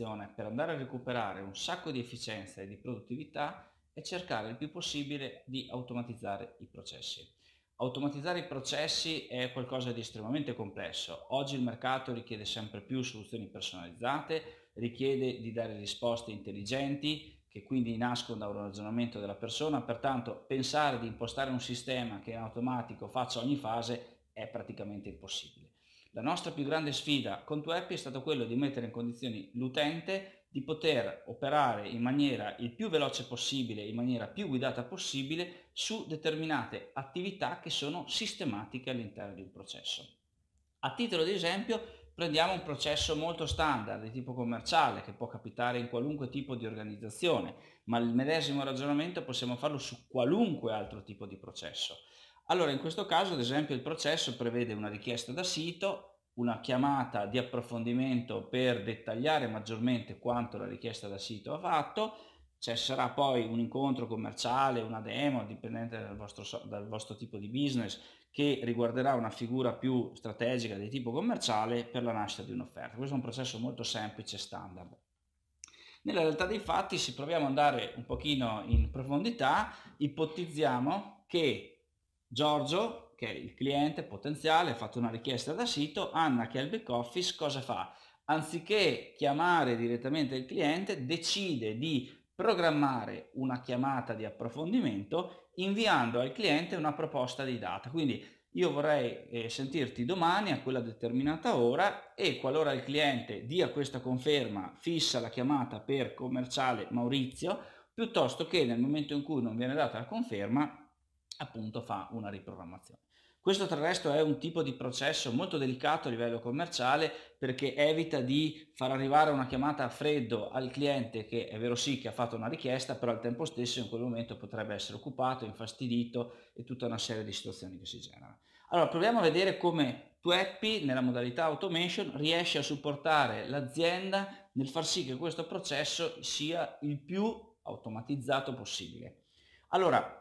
situazione per andare a recuperare un sacco di efficienza e di produttività e cercare il più possibile di automatizzare i processi. Automatizzare i processi è qualcosa di estremamente complesso. Oggi il mercato richiede sempre più soluzioni personalizzate, richiede di dare risposte intelligenti che quindi nascono da un ragionamento della persona, pertanto pensare di impostare un sistema che in automatico faccia ogni fase è praticamente impossibile. La nostra più grande sfida con TwoApp è stata quella di mettere in condizioni l'utente di poter operare in maniera il più veloce possibile, in maniera più guidata possibile su determinate attività che sono sistematiche all'interno di un processo. A titolo di esempio prendiamo un processo molto standard di tipo commerciale che può capitare in qualunque tipo di organizzazione, ma il medesimo ragionamento possiamo farlo su qualunque altro tipo di processo. Allora, in questo caso, ad esempio, il processo prevede una richiesta da sito, una chiamata di approfondimento per dettagliare maggiormente quanto la richiesta da sito ha fatto, ci cioè, sarà poi un incontro commerciale, una demo, dipendente dal vostro, dal vostro, tipo di business, che riguarderà una figura più strategica di tipo commerciale per la nascita di un'offerta. Questo è un processo molto semplice e standard. Nella realtà dei fatti, se proviamo ad andare un pochino in profondità, ipotizziamo che Giorgio, che è il cliente potenziale, ha fatto una richiesta da sito, Anna che è il back office, cosa fa? Anziché chiamare direttamente il cliente, decide di programmare una chiamata di approfondimento inviando al cliente una proposta di data. Quindi io vorrei eh, sentirti domani a quella determinata ora e qualora il cliente dia questa conferma fissa la chiamata per commerciale Maurizio, piuttosto che nel momento in cui non viene data la conferma appunto fa una riprogrammazione. Questo tra il resto è un tipo di processo molto delicato a livello commerciale perché evita di far arrivare una chiamata a freddo al cliente che è vero sì che ha fatto una richiesta, però al tempo stesso in quel momento potrebbe essere occupato, infastidito e tutta una serie di situazioni che si generano. Allora proviamo a vedere come Twappy nella modalità automation riesce a supportare l'azienda nel far sì che questo processo sia il più automatizzato possibile. Allora,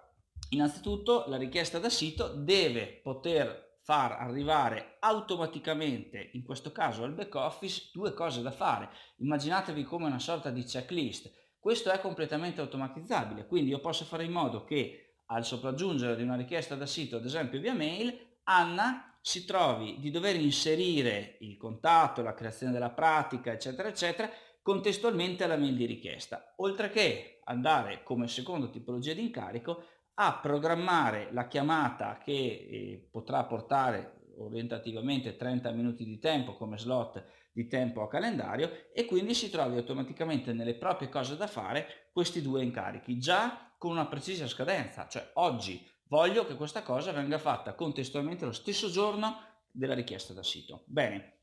Innanzitutto la richiesta da sito deve poter far arrivare automaticamente, in questo caso al back office, due cose da fare. Immaginatevi come una sorta di checklist. Questo è completamente automatizzabile, quindi io posso fare in modo che al sopraggiungere di una richiesta da sito, ad esempio via mail, Anna si trovi di dover inserire il contatto, la creazione della pratica, eccetera, eccetera, contestualmente alla mail di richiesta, oltre che andare come secondo tipologia di incarico a programmare la chiamata che eh, potrà portare orientativamente 30 minuti di tempo come slot di tempo a calendario e quindi si trovi automaticamente nelle proprie cose da fare questi due incarichi già con una precisa scadenza, cioè oggi voglio che questa cosa venga fatta contestualmente lo stesso giorno della richiesta da sito. Bene,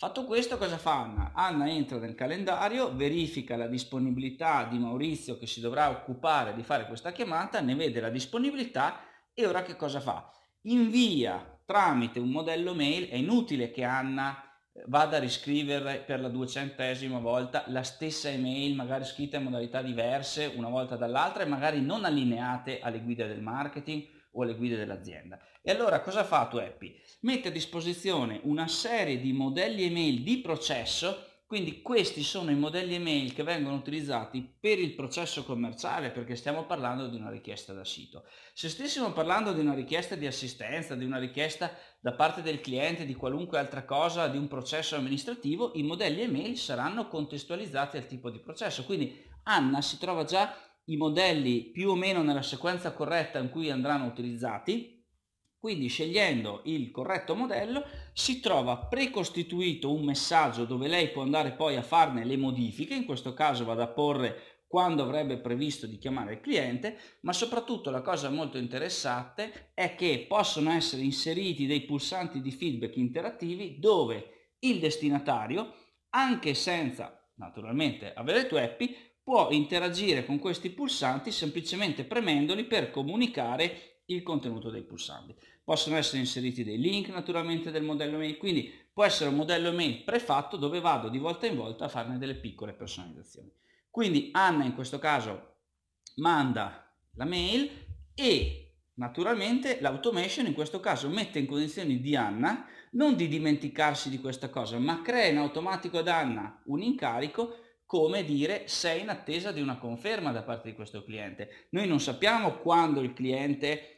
Fatto questo cosa fa Anna? Anna entra nel calendario, verifica la disponibilità di Maurizio che si dovrà occupare di fare questa chiamata, ne vede la disponibilità e ora che cosa fa? Invia tramite un modello mail, è inutile che Anna eh, vada a riscrivere per la duecentesima volta la stessa email, magari scritta in modalità diverse una volta dall'altra e magari non allineate alle guide del marketing, o alle guide dell'azienda. E allora cosa fa fatto Happy? Mette a disposizione una serie di modelli email di processo quindi questi sono i modelli email che vengono utilizzati per il processo commerciale perché stiamo parlando di una richiesta da sito. Se stessimo parlando di una richiesta di assistenza, di una richiesta da parte del cliente, di qualunque altra cosa, di un processo amministrativo, i modelli email saranno contestualizzati al tipo di processo. Quindi Anna si trova già i modelli più o meno nella sequenza corretta in cui andranno utilizzati. Quindi scegliendo il corretto modello si trova precostituito un messaggio dove lei può andare poi a farne le modifiche, in questo caso vado a porre quando avrebbe previsto di chiamare il cliente, ma soprattutto la cosa molto interessante è che possono essere inseriti dei pulsanti di feedback interattivi dove il destinatario, anche senza naturalmente avere tu happy, può interagire con questi pulsanti semplicemente premendoli per comunicare il contenuto dei pulsanti. Possono essere inseriti dei link naturalmente del modello mail, quindi può essere un modello mail prefatto dove vado di volta in volta a farne delle piccole personalizzazioni. Quindi Anna in questo caso manda la mail e naturalmente l'automation in questo caso mette in condizioni di Anna non di dimenticarsi di questa cosa, ma crea in automatico ad Anna un incarico come dire sei in attesa di una conferma da parte di questo cliente. Noi non sappiamo quando il cliente,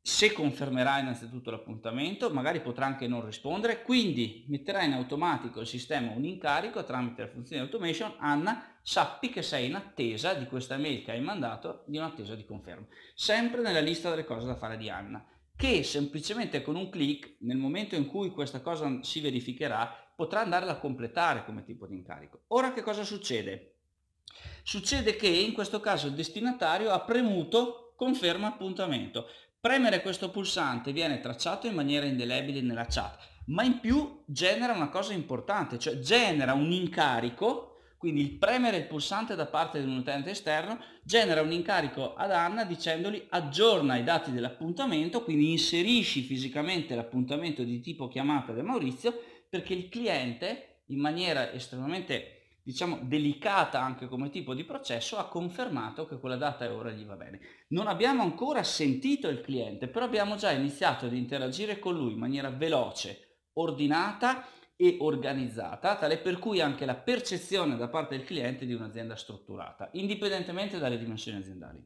se confermerà innanzitutto l'appuntamento, magari potrà anche non rispondere, quindi metterà in automatico il sistema un incarico tramite la funzione automation, Anna, sappi che sei in attesa di questa mail che hai mandato, di un'attesa di conferma. Sempre nella lista delle cose da fare di Anna, che semplicemente con un clic, nel momento in cui questa cosa si verificherà, potrà andare a completare come tipo di incarico. Ora che cosa succede? Succede che in questo caso il destinatario ha premuto conferma appuntamento. Premere questo pulsante viene tracciato in maniera indelebile nella chat, ma in più genera una cosa importante, cioè genera un incarico quindi il premere il pulsante da parte di un utente esterno genera un incarico ad Anna dicendogli aggiorna i dati dell'appuntamento, quindi inserisci fisicamente l'appuntamento di tipo chiamata da Maurizio perché il cliente in maniera estremamente diciamo delicata anche come tipo di processo ha confermato che quella data e ora gli va bene. Non abbiamo ancora sentito il cliente, però abbiamo già iniziato ad interagire con lui in maniera veloce, ordinata e organizzata, tale per cui anche la percezione da parte del cliente di un'azienda strutturata, indipendentemente dalle dimensioni aziendali.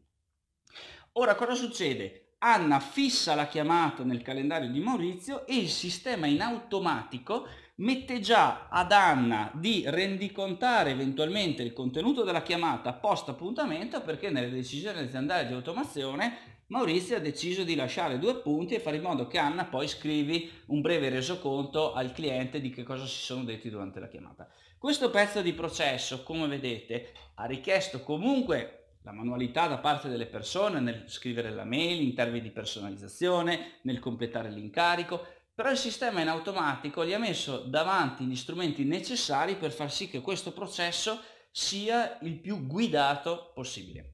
Ora cosa succede? Anna fissa la chiamata nel calendario di Maurizio e il sistema in automatico mette già ad Anna di rendicontare eventualmente il contenuto della chiamata post appuntamento perché nelle decisioni aziendali di automazione Maurizio ha deciso di lasciare due punti e fare in modo che Anna poi scrivi un breve resoconto al cliente di che cosa si sono detti durante la chiamata. Questo pezzo di processo, come vedete, ha richiesto comunque la manualità da parte delle persone nel scrivere la mail in termini di personalizzazione, nel completare l'incarico, però il sistema in automatico gli ha messo davanti gli strumenti necessari per far sì che questo processo sia il più guidato possibile.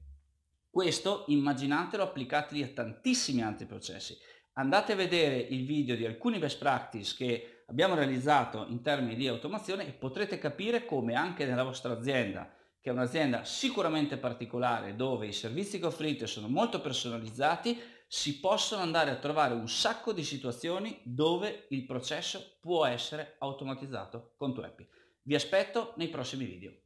Questo immaginatelo applicateli a tantissimi altri processi. Andate a vedere il video di alcuni best practice che abbiamo realizzato in termini di automazione e potrete capire come anche nella vostra azienda che è un'azienda sicuramente particolare dove i servizi che offrite sono molto personalizzati, si possono andare a trovare un sacco di situazioni dove il processo può essere automatizzato con Tuepi. Vi aspetto nei prossimi video.